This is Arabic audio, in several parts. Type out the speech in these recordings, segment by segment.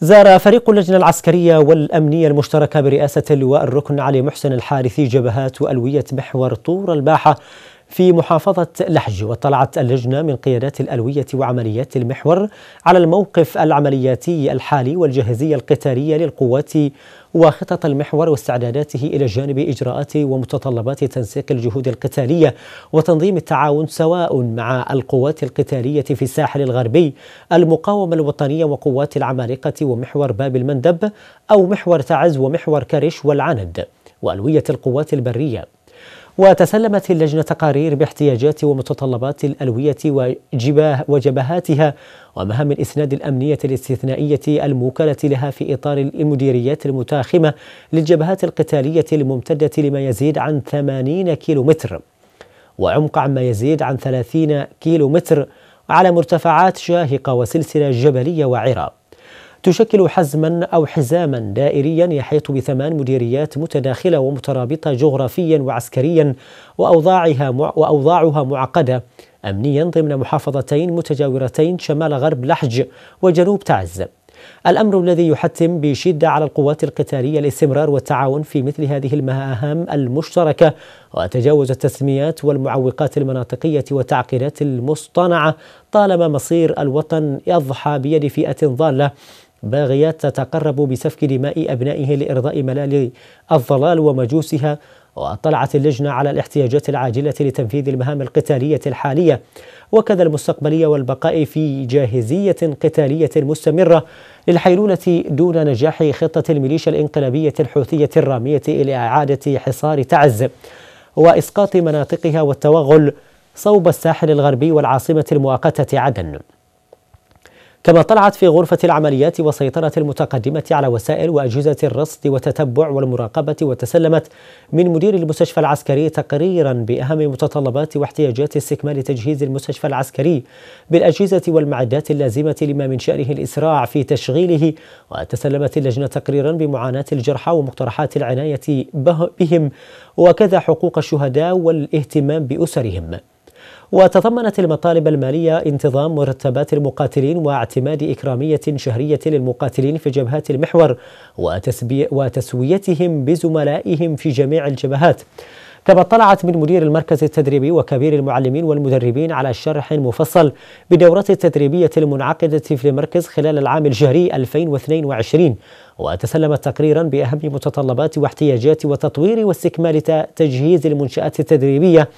زار فريق اللجنة العسكرية والأمنية المشتركة برئاسة اللواء الركن علي محسن الحارثي جبهات وألوية محور طور الباحة في محافظة لحج واطلعت اللجنة من قيادات الألوية وعمليات المحور على الموقف العملياتي الحالي والجهزية القتالية للقوات وخطط المحور واستعداداته إلى جانب إجراءات ومتطلبات تنسيق الجهود القتالية وتنظيم التعاون سواء مع القوات القتالية في الساحل الغربي المقاومة الوطنية وقوات العمالقة ومحور باب المندب أو محور تعز ومحور كرش والعند وألوية القوات البرية وتسلمت اللجنة تقارير باحتياجات ومتطلبات الألوية وجباه وجبهاتها ومهام الإسناد الأمنية الاستثنائية الموكلة لها في إطار المديريات المتاخمة للجبهات القتالية الممتدة لما يزيد عن 80 كيلومتر وعمق عما يزيد عن 30 كيلومتر على مرتفعات شاهقة وسلسلة جبلية وعرة تشكل حزما أو حزاما دائريا يحيط بثمان مديريات متداخلة ومترابطة جغرافيا وعسكريا وأوضاعها, وأوضاعها معقدة أمنيا ضمن محافظتين متجاورتين شمال غرب لحج وجنوب تعز الأمر الذي يحتم بشدة على القوات القتالية الاستمرار والتعاون في مثل هذه المهام المشتركة وتجاوز التسميات والمعوقات المناطقية والتعقيدات المصطنعة طالما مصير الوطن يضحى بيد فئة ضالة باغيات تتقرب بسفك دماء أبنائه لإرضاء ملال الضلال ومجوسها وأطلعت اللجنة على الاحتياجات العاجلة لتنفيذ المهام القتالية الحالية وكذا المستقبلية والبقاء في جاهزية قتالية مستمرة للحيلولة دون نجاح خطة الميليشيا الإنقلابية الحوثية الرامية إلى إعادة حصار تعز وإسقاط مناطقها والتوغل صوب الساحل الغربي والعاصمة المؤقتة عدن كما طلعت في غرفة العمليات وسيطرة المتقدمة على وسائل وأجهزة الرصد والتتبع والمراقبة وتسلمت من مدير المستشفى العسكري تقريرا بأهم متطلبات واحتياجات استكمال تجهيز المستشفى العسكري بالأجهزة والمعدات اللازمة لما من شأنه الإسراع في تشغيله وتسلمت اللجنة تقريرا بمعاناة الجرحى ومقترحات العناية بهم وكذا حقوق الشهداء والاهتمام بأسرهم وتضمنت المطالب المالية انتظام مرتبات المقاتلين واعتماد إكرامية شهرية للمقاتلين في جبهات المحور وتسويتهم بزملائهم في جميع الجبهات كما اطلعت من مدير المركز التدريبي وكبير المعلمين والمدربين على شرح مفصل بدورة التدريبية المنعقدة في المركز خلال العام الجاري 2022 وتسلمت تقريرا بأهم متطلبات واحتياجات وتطوير واستكمال تجهيز المنشآت التدريبية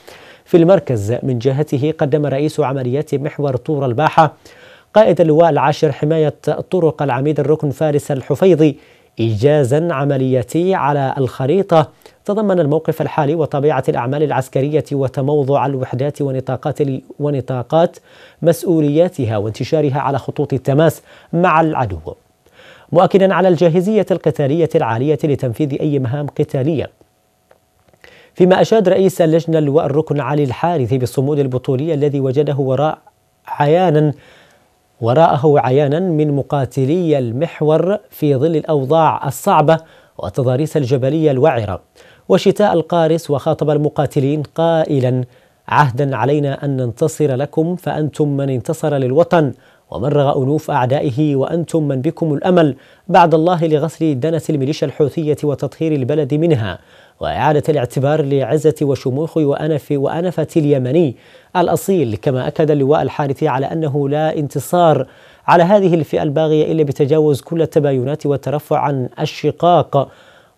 في المركز من جهته قدم رئيس عمليات محور طور الباحة قائد اللواء العاشر حماية الطرق العميد الركن فارس الحفيظي إيجازا عملياتي على الخريطة تضمن الموقف الحالي وطبيعة الأعمال العسكرية وتموضع الوحدات ونطاقات ونطاقات مسؤولياتها وانتشارها على خطوط التماس مع العدو. مؤكدا على الجاهزية القتالية العالية لتنفيذ أي مهام قتالية فيما أشاد رئيس اللجنة اللواء الركن علي الحارثي بالصمود البطولي الذي وجده وراء عيانا وراءه عيانا من مقاتلي المحور في ظل الأوضاع الصعبة والتضاريس الجبلية الوعرة وشتاء القارس وخاطب المقاتلين قائلا عهدا علينا أن ننتصر لكم فأنتم من انتصر للوطن ومرغ أنوف أعدائه وأنتم من بكم الأمل بعد الله لغسل دنس الميليشيا الحوثية وتطهير البلد منها وإعادة الاعتبار لعزة وشموخ وأنف وأنفة اليمني الأصيل كما أكد اللواء الحارثي على أنه لا انتصار على هذه الفئة الباغية إلا بتجاوز كل التباينات والترفع عن الشقاق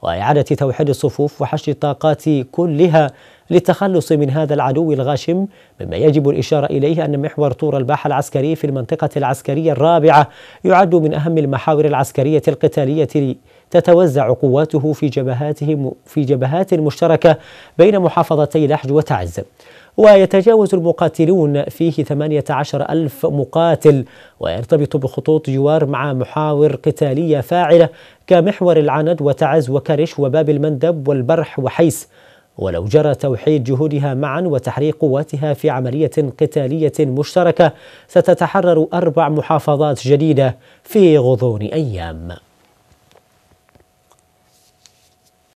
وإعادة توحيد الصفوف وحشد الطاقات كلها للتخلص من هذا العدو الغاشم مما يجب الإشارة إليه أن محور طور الباحة العسكري في المنطقة العسكرية الرابعة يعد من أهم المحاور العسكرية القتالية تتوزع قواته في جبهاته في جبهات مشتركة بين محافظتي لحج وتعز ويتجاوز المقاتلون فيه 18 ألف مقاتل ويرتبط بخطوط جوار مع محاور قتالية فاعلة كمحور العند وتعز وكرش وباب المندب والبرح وحيس ولو جرى توحيد جهودها معا وتحريق قواتها في عملية قتالية مشتركة ستتحرر أربع محافظات جديدة في غضون أيام